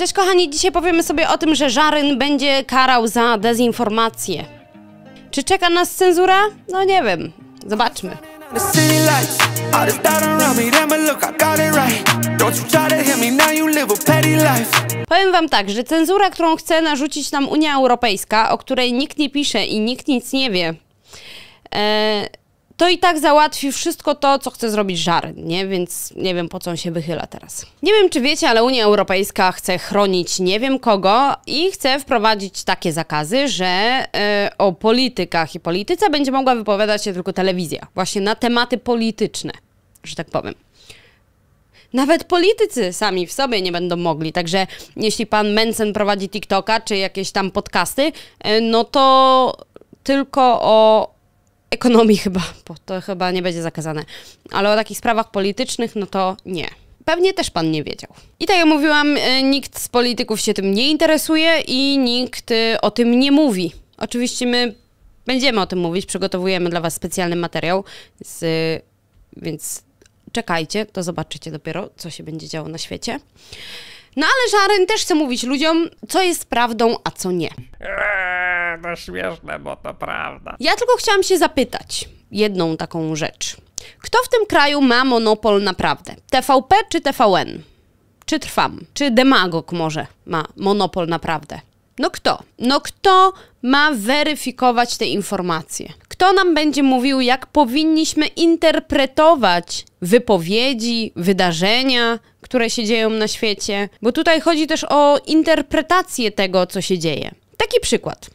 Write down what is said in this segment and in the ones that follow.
Cześć kochani, dzisiaj powiemy sobie o tym, że Żaryn będzie karał za dezinformację. Czy czeka nas cenzura? No nie wiem. Zobaczmy. Powiem wam tak, że cenzura, którą chce narzucić nam Unia Europejska, o której nikt nie pisze i nikt nic nie wie, e, to i tak załatwi wszystko to, co chce zrobić żar, nie? Więc nie wiem, po co on się wychyla teraz. Nie wiem, czy wiecie, ale Unia Europejska chce chronić nie wiem kogo i chce wprowadzić takie zakazy, że e, o politykach i polityce będzie mogła wypowiadać się tylko telewizja. Właśnie na tematy polityczne, że tak powiem. Nawet politycy sami w sobie nie będą mogli. Także jeśli pan Mencen prowadzi TikToka czy jakieś tam podcasty, e, no to tylko o ekonomii chyba, bo to chyba nie będzie zakazane. Ale o takich sprawach politycznych, no to nie. Pewnie też pan nie wiedział. I tak jak mówiłam, y, nikt z polityków się tym nie interesuje i nikt y, o tym nie mówi. Oczywiście my będziemy o tym mówić, przygotowujemy dla was specjalny materiał, z, więc czekajcie, to zobaczycie dopiero, co się będzie działo na świecie. No ale Żaryn też chce mówić ludziom, co jest prawdą, a co nie. Eee, no śmieszne, bo to prawda. Ja tylko chciałam się zapytać jedną taką rzecz. Kto w tym kraju ma monopol naprawdę? TVP czy TVN? Czy Trwam? Czy Demagog może ma monopol naprawdę? No kto? No kto ma weryfikować te informacje? Kto nam będzie mówił, jak powinniśmy interpretować wypowiedzi, wydarzenia, które się dzieją na świecie? Bo tutaj chodzi też o interpretację tego, co się dzieje. Taki przykład.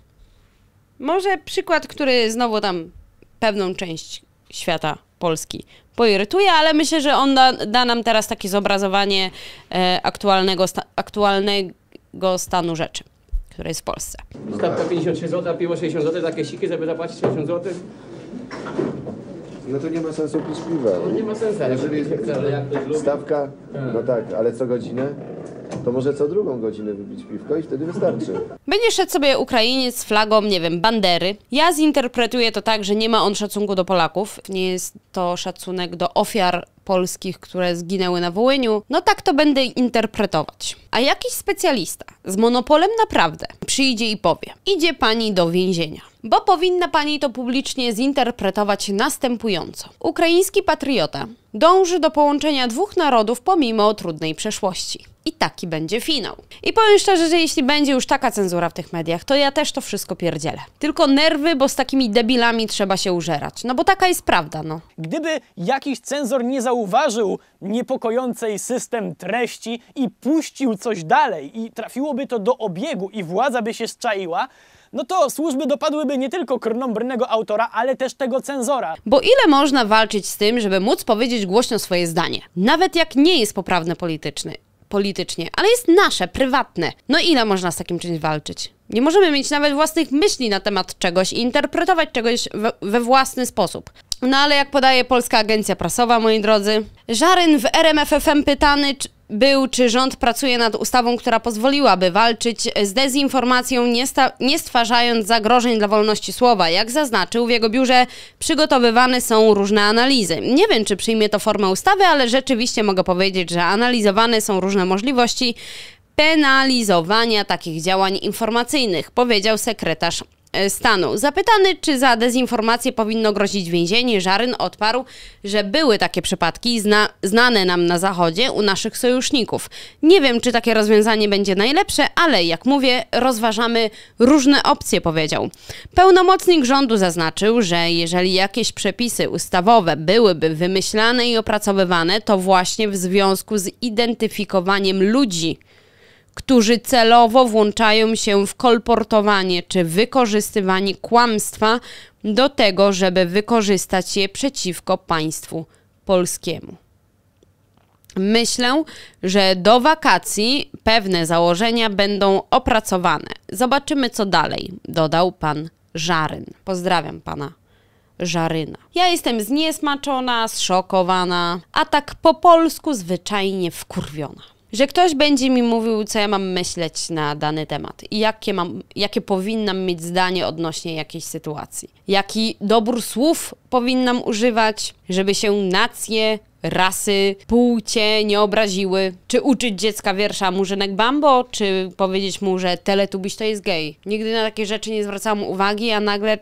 Może przykład, który znowu tam pewną część świata Polski poirytuje, ale myślę, że on da, da nam teraz takie zobrazowanie e, aktualnego, sta, aktualnego stanu rzeczy, który jest w Polsce. Stawka 53 zł, a piwo 60 zł, takie siki, żeby zapłacić 60 zł. No to nie ma sensu pić piwa. No nie ma sensu. Jeżeli jest stawka, hmm. no tak, ale co godzinę? to może co drugą godzinę wypić piwko i wtedy wystarczy. Będzie szedł sobie Ukrainiec z flagą, nie wiem, bandery. Ja zinterpretuję to tak, że nie ma on szacunku do Polaków. Nie jest to szacunek do ofiar polskich, które zginęły na Wołyniu, no tak to będę interpretować. A jakiś specjalista z monopolem naprawdę przyjdzie i powie: Idzie pani do więzienia. Bo powinna pani to publicznie zinterpretować następująco. Ukraiński patriota dąży do połączenia dwóch narodów pomimo trudnej przeszłości. I taki będzie finał. I powiem szczerze, że jeśli będzie już taka cenzura w tych mediach, to ja też to wszystko pierdzielę. Tylko nerwy, bo z takimi debilami trzeba się użerać. No bo taka jest prawda, no. Gdyby jakiś cenzor nie zauważył, zauważył niepokojącej system treści i puścił coś dalej i trafiłoby to do obiegu i władza by się zczaiła, no to służby dopadłyby nie tylko krnąbrnego autora, ale też tego cenzora. Bo ile można walczyć z tym, żeby móc powiedzieć głośno swoje zdanie, nawet jak nie jest poprawne politycznie? politycznie, ale jest nasze, prywatne. No ile można z takim czymś walczyć? Nie możemy mieć nawet własnych myśli na temat czegoś i interpretować czegoś we, we własny sposób. No ale jak podaje Polska Agencja Prasowa, moi drodzy, Żaryn w RMFFM pytany, czy, był, czy rząd pracuje nad ustawą, która pozwoliłaby walczyć z dezinformacją, nie, nie, stwarzając zagrożeń dla wolności słowa. Jak zaznaczył, w jego biurze przygotowywane są różne analizy. Nie wiem, czy przyjmie to formę ustawy, ale rzeczywiście mogę powiedzieć, że analizowane są różne możliwości penalizowania takich działań informacyjnych, powiedział sekretarz E, stanu. Zapytany, czy za dezinformację powinno grozić więzienie, Żaryn odparł, że były takie przypadki zna znane nam na Zachodzie u naszych sojuszników. Nie wiem, czy takie rozwiązanie będzie najlepsze, ale jak mówię, rozważamy różne opcje, powiedział. Pełnomocnik rządu zaznaczył, że jeżeli jakieś przepisy ustawowe byłyby wymyślane i opracowywane, to właśnie w związku z identyfikowaniem ludzi, którzy celowo włączają się w kolportowanie czy wykorzystywanie kłamstwa do tego, żeby wykorzystać je przeciwko państwu polskiemu. Myślę, że do wakacji pewne założenia będą opracowane. Zobaczymy, co dalej, dodał pan Żaryn. Pozdrawiam pana Żaryna. Ja jestem zniesmaczona, zszokowana, a tak po polsku zwyczajnie wkurwiona że ktoś będzie mi mówił, co ja mam myśleć na dany temat i jakie, mam, jakie powinnam mieć zdanie odnośnie jakiejś sytuacji. Jaki dobór słów powinnam używać, żeby się nacje, rasy, płcie nie obraziły. Czy uczyć dziecka wiersza Murzynek Bambo, czy powiedzieć mu, że teletubiś to jest gej. Nigdy na takie rzeczy nie zwracałam uwagi, a nagle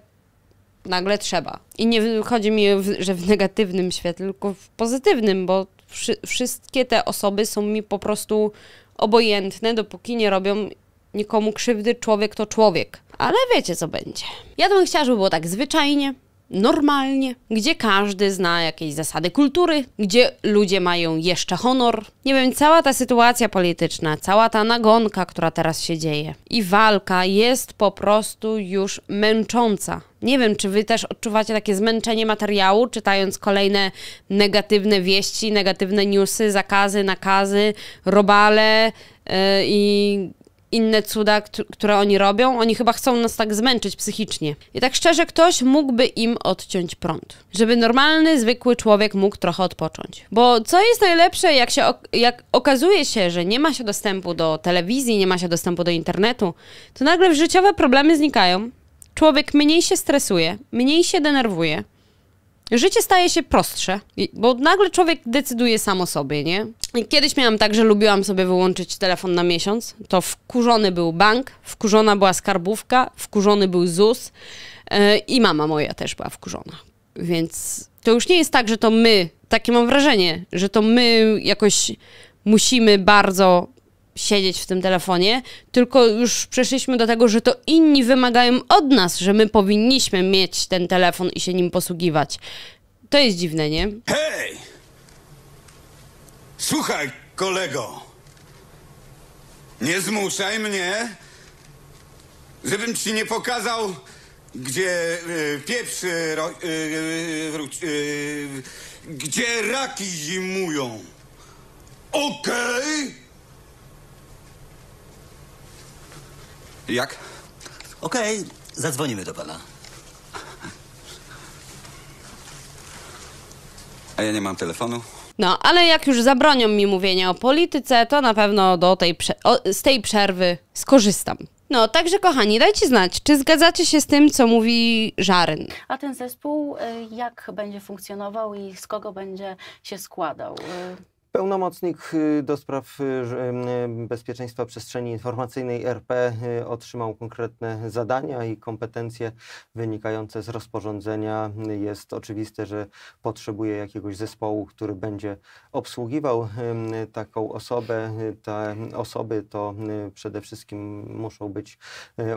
nagle trzeba. I nie chodzi mi, że w negatywnym świetle, tylko w pozytywnym, bo wszy wszystkie te osoby są mi po prostu obojętne, dopóki nie robią nikomu krzywdy. Człowiek to człowiek. Ale wiecie, co będzie. Ja bym chciała, żeby było tak zwyczajnie, normalnie, gdzie każdy zna jakieś zasady kultury, gdzie ludzie mają jeszcze honor. Nie wiem, cała ta sytuacja polityczna, cała ta nagonka, która teraz się dzieje i walka jest po prostu już męcząca. Nie wiem, czy wy też odczuwacie takie zmęczenie materiału, czytając kolejne negatywne wieści, negatywne newsy, zakazy, nakazy, robale, e, i inne cuda, które oni robią. Oni chyba chcą nas tak zmęczyć psychicznie. I tak szczerze, ktoś mógłby im odciąć prąd. Żeby normalny, zwykły człowiek mógł trochę odpocząć. Bo co jest najlepsze, jak, się, jak okazuje się, że nie ma się dostępu do telewizji, nie ma się dostępu do internetu, to nagle życiowe problemy znikają. Człowiek mniej się stresuje, mniej się denerwuje, życie staje się prostsze, bo nagle człowiek decyduje sam o sobie, nie? Kiedyś miałam tak, że lubiłam sobie wyłączyć telefon na miesiąc. To wkurzony był bank, wkurzona była skarbówka, wkurzony był ZUS e, i mama moja też była wkurzona. Więc to już nie jest tak, że to my, takie mam wrażenie, że to my jakoś musimy bardzo siedzieć w tym telefonie, tylko już przeszliśmy do tego, że to inni wymagają od nas, że my powinniśmy mieć ten telefon i się nim posługiwać. To jest dziwne, nie? Hej! Słuchaj, kolego! Nie zmuszaj mnie, żebym ci nie pokazał, gdzie y, pieprz y, y, y, y, gdzie raki zimują. Okej? Okay? Jak? Okej, zadzwonimy do pana. A ja nie mam telefonu. No, ale jak już zabronią mi mówienia o polityce, to na pewno do tej prze- o, z tej przerwy skorzystam. No, także kochani, dajcie znać, czy zgadzacie się z tym, co mówi Żaryn. A ten zespół y, jak będzie funkcjonował i z kogo będzie się składał? Y, Pełnomocnik y, do spraw y, y, bezpieczeństwa przestrzeni informacyjnej RP otrzymał konkretne zadania i kompetencje wynikające z rozporządzenia. Jest oczywiste, że potrzebuje jakiegoś zespołu, który będzie obsługiwał taką osobę. Te osoby to przede wszystkim muszą być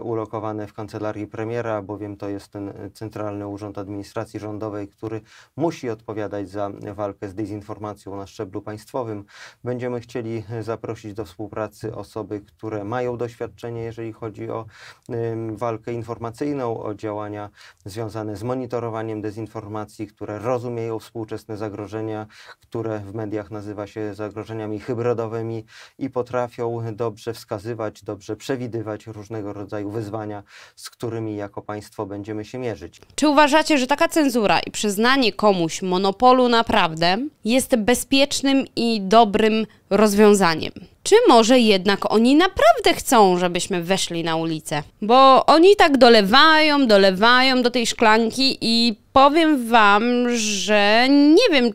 ulokowane w kancelarii premiera, bowiem to jest ten Centralny Urząd Administracji Rządowej, który musi odpowiadać za walkę z dezinformacją na szczeblu państwa państwowym. Będziemy chcieli e, zaprosić do współpracy osoby, które mają doświadczenie, jeżeli chodzi o walkę informacyjną, o działania związane z monitorowaniem dezinformacji, które rozumieją współczesne zagrożenia, które w mediach nazywa się zagrożeniami hybrydowymi i potrafią dobrze wskazywać, dobrze przewidywać różnego rodzaju wyzwania, z którymi jako państwo będziemy się mierzyć. Czy uważacie, że taka cenzura i przyznanie komuś monopolu naprawdę jest bezpiecznym i dobrym rozwiązaniem. Czy może jednak oni naprawdę chcą, żebyśmy weszli na ulicę? Bo oni tak dolewają, dolewają do tej szklanki i powiem wam, że nie wiem,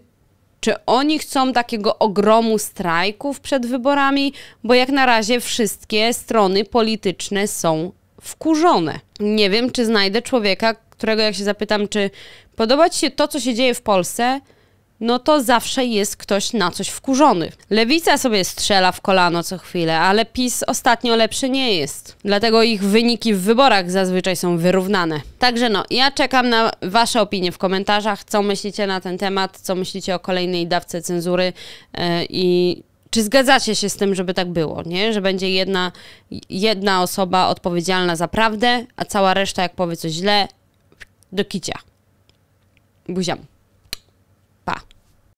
czy oni chcą takiego ogromu strajków przed wyborami, bo jak na razie wszystkie strony polityczne są wkurzone. Nie wiem, czy znajdę człowieka, którego jak się zapytam, czy podoba ci się to, co się dzieje w Polsce, no to zawsze jest ktoś na coś wkurzony. Lewica sobie strzela w kolano co chwilę, ale PiS ostatnio lepszy nie jest. Dlatego ich wyniki w wyborach zazwyczaj są wyrównane. Także no, ja czekam na Wasze opinie w komentarzach, co myślicie na ten temat, co myślicie o kolejnej dawce cenzury yy, i czy zgadzacie się z tym, żeby tak było, nie? Że będzie jedna, jedna osoba odpowiedzialna za prawdę, a cała reszta, jak powie coś źle, do kicia. Buziam.